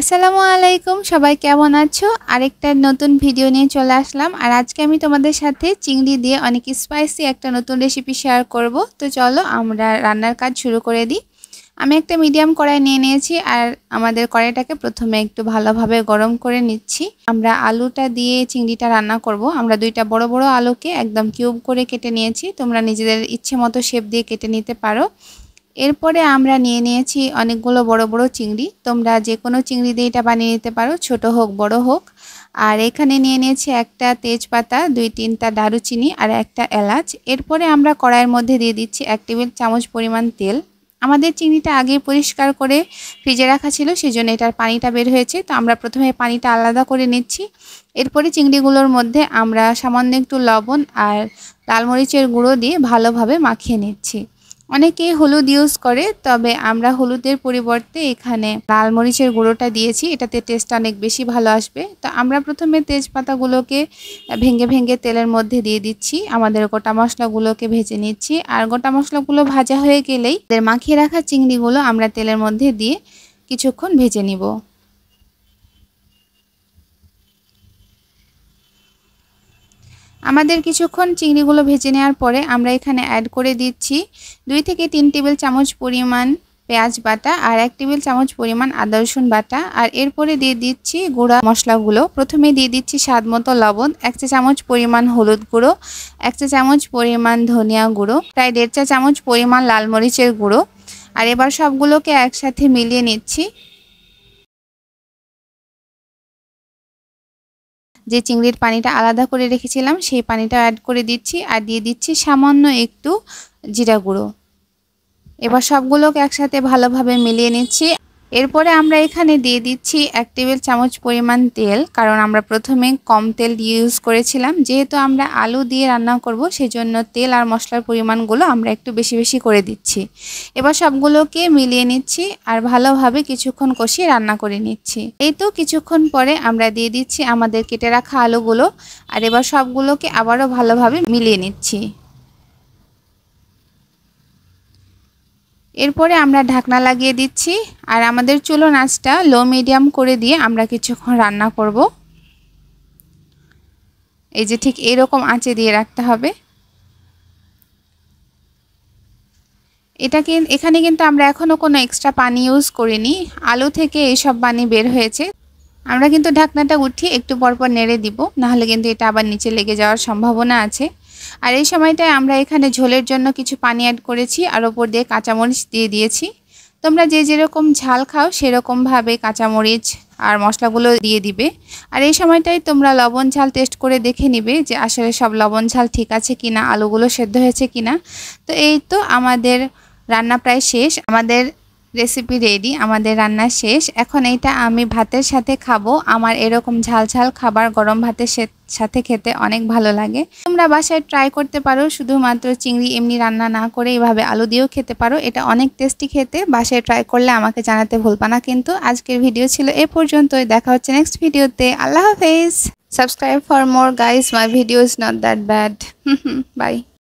আসসালামু আলাইকুম সবাই কেমন আছো আরেকটা নতুন ভিডিও নিয়ে চলে আসলাম আর আজকে আমি তোমাদের সাথে চিংড়ি দিয়ে অনেক স্পাইসি একটা নতুন রেসিপি শেয়ার করব তো চলো আমরা রান্নার কাজ শুরু করে দিই আমি একটা মিডিয়াম কড়াই নিয়ে নিয়েছি আর আমাদের কড়াইটাকে প্রথমে একটু ভালোভাবে গরম করে নিচ্ছি আমরা আলুটা দিয়ে চিংড়িটা রান্না করব আমরা দুইটা বড় বড় আলুকে একদম কিউব করে কেটে নিয়েছি তোমরা নিজেদের ইচ্ছে মতো শেপ দিয়ে কেটে নিতে পারো এরপরে আমরা নিয়ে নিয়েছি অনেকগুলো বড় বড় চিংড়ি তোমরা যে কোনো চিংড়ি দিয়ে এটা বানিয়ে নিতে পারো ছোট হোক বড় হোক আর এখানে নিয়ে নিয়েছি একটা তেজপাতা দুই তিনটা দারুচিনি আর একটা এলাচ এরপরে আমরা কড়াইয়ের মধ্যে দিয়ে দিচ্ছি এক টেবিল চামচ পরিমাণ তেল আমাদের চিংড়িটা আগে পরিষ্কার করে ফ্রিজে রাখা ছিল সেজন্য এটার পানিটা বের হয়েছে তো আমরা প্রথমে পানিটা আলাদা করে নিচ্ছি এরপরে চিংড়িগুলোর মধ্যে আমরা সামান্য একটু লবণ আর লাল মরিচের গুঁড়ো দিয়ে ভালোভাবে মাখিয়ে নিচ্ছি অনেকেই হলুদ ইউজ করে তবে আমরা হলুদের পরিবর্তে এখানে লাল মরিচের গুঁড়োটা দিয়েছি এটাতে টেস্ট অনেক বেশি ভালো আসবে তো আমরা প্রথমে তেজপাতাগুলোকে ভেঙে ভেঙে তেলের মধ্যে দিয়ে দিচ্ছি আমাদের গোটা মশলাগুলোকে ভেজে নিচ্ছি আর গোটা মশলাগুলো ভাজা হয়ে গেলেই মাখিয়ে রাখা চিংড়িগুলো আমরা তেলের মধ্যে দিয়ে কিছুক্ষণ ভেজে নিব আমাদের কিছুক্ষণ চিংড়িগুলো ভেজে নেওয়ার পরে আমরা এখানে অ্যাড করে দিচ্ছি দুই থেকে তিন টেবিল চামচ পরিমাণ পেঁয়াজ বাটা আর এক টেবিল চামচ পরিমাণ আদা রসুন বাটা আর এরপরে দিয়ে দিচ্ছি গুঁড়া মশলাগুলো প্রথমে দিয়ে দিচ্ছি স্বাদ মতো লবণ এক চা চামচ পরিমাণ হলুদ গুঁড়ো এক চা চামচ পরিমাণ ধনিয়া গুঁড়ো প্রায় দেড় চা চামচ পরিমাণ লাল মরিচের গুঁড়ো আর এবার সবগুলোকে একসাথে মিলিয়ে নিচ্ছি যে চিংড়ির পানিটা আলাদা করে রেখেছিলাম সেই পানিটা অ্যাড করে দিচ্ছি আর দিয়ে দিচ্ছি সামান্য একটু জিরা গুঁড়ো এবার সবগুলোকে একসাথে ভালোভাবে মিলিয়ে নিচ্ছি এরপরে আমরা এখানে দিয়ে দিচ্ছি এক টেবিল চামচ পরিমাণ তেল কারণ আমরা প্রথমে কম তেল ইউজ করেছিলাম যেহেতু আমরা আলু দিয়ে রান্না করব সেজন্য তেল আর মশলার পরিমাণগুলো আমরা একটু বেশি বেশি করে দিচ্ছি এবার সবগুলোকে মিলিয়ে নিচ্ছি আর ভালোভাবে কিছুক্ষণ কষিয়ে রান্না করে নিচ্ছি এই তো কিছুক্ষণ পরে আমরা দিয়ে দিচ্ছি আমাদের কেটে রাখা আলুগুলো আর এবার সবগুলোকে আবারও ভালোভাবে মিলিয়ে নিচ্ছি এরপরে আমরা ঢাকনা লাগিয়ে দিচ্ছি আর আমাদের চুলো নাচটা লো মিডিয়াম করে দিয়ে আমরা কিছুক্ষণ রান্না করব এই যে ঠিক এরকম আঁচে দিয়ে রাখতে হবে এটা এখানে কিন্তু আমরা এখনও কোনো এক্সট্রা পানি ইউজ করিনি আলু থেকে এইসব পানি বের হয়েছে আমরা কিন্তু ঢাকনাটা উঠিয়ে একটু পরপর নেড়ে দিব নাহলে কিন্তু এটা আবার নিচে লেগে যাওয়ার সম্ভাবনা আছে আর এই সময়টায় আমরা এখানে ঝোলের জন্য কিছু পানি অ্যাড করেছি আর ওপর দিয়ে কাঁচামরিচ দিয়ে দিয়েছি তোমরা যে যেরকম ঝাল খাও সেরকমভাবে কাঁচামরিচ আর মশলাগুলো দিয়ে দিবে আর এই সময়টাই তোমরা লবণ ঝাল টেস্ট করে দেখে নিবে যে আসলে সব লবণ ঝাল ঠিক আছে কি না আলুগুলো সেদ্ধ হয়েছে কিনা তো এই তো আমাদের রান্না প্রায় শেষ আমাদের রেসিপি রেডি আমাদের রান্না শেষ এখন এটা আমি ভাতের সাথে খাবো আমার এরকম ঝাল ঝাল খাবার গরম ভাতের সাথে খেতে অনেক ভালো লাগে তোমরা বাসায় ট্রাই করতে পারো শুধুমাত্র চিংড়ি এমনি রান্না না করে এইভাবে আলু দিয়েও খেতে পারো এটা অনেক টেস্টি খেতে বাসায় ট্রাই করলে আমাকে জানাতে ভুলবা না কিন্তু আজকের ভিডিও ছিল এ পর্যন্তই দেখা হচ্ছে নেক্সট ভিডিওতে আল্লাহ হাফেজ subscribe for more guys my video is not that bad by